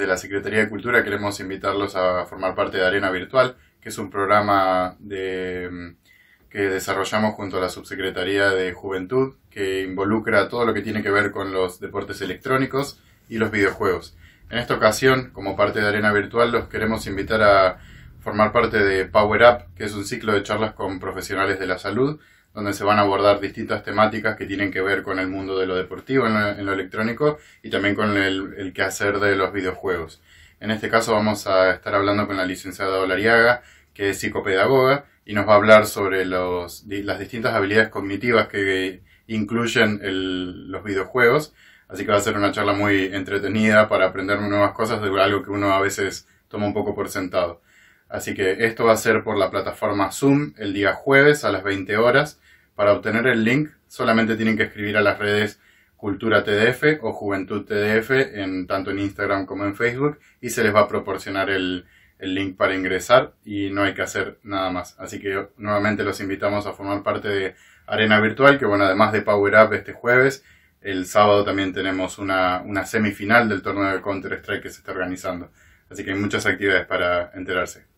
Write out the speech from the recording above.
de la Secretaría de Cultura queremos invitarlos a formar parte de Arena Virtual, que es un programa mm, que desarrollamos junto a la Subsecretaría de Juventud, que involucra todo lo que tiene que ver con los deportes electrónicos y los videojuegos. En esta ocasión, como parte de Arena Virtual, los queremos invitar a formar parte de Power Up, que es un ciclo de charlas con profesionales de la salud, donde se van a abordar distintas temáticas que tienen que ver con el mundo de lo deportivo en lo, electrónico y también con el, quehacer de los videojuegos. En este caso vamos a estar hablando con la licenciada Olariaga, que es psicopedagoga, y nos va a hablar sobre las distintas habilidades cognitivas que incluyen los videojuegos. Así que va a ser una charla muy entretenida para aprender nuevas cosas de algo que uno a veces toma un poco por sentado. Así que esto va a ser por la plataforma Zoom el día jueves a las 20 horas. Para obtener el link solamente tienen que escribir a las redes Cultura TDF o Juventud TDF, en, tanto en Instagram como en Facebook, y se les va a proporcionar el, link para ingresar y no hay que hacer nada más. Así que nuevamente los invitamos a formar parte de Arena Virtual, que bueno, además de Power Up este jueves, el sábado también tenemos una, una semifinal del torneo de Counter-Strike que se está organizando. Así que hay muchas actividades para enterarse.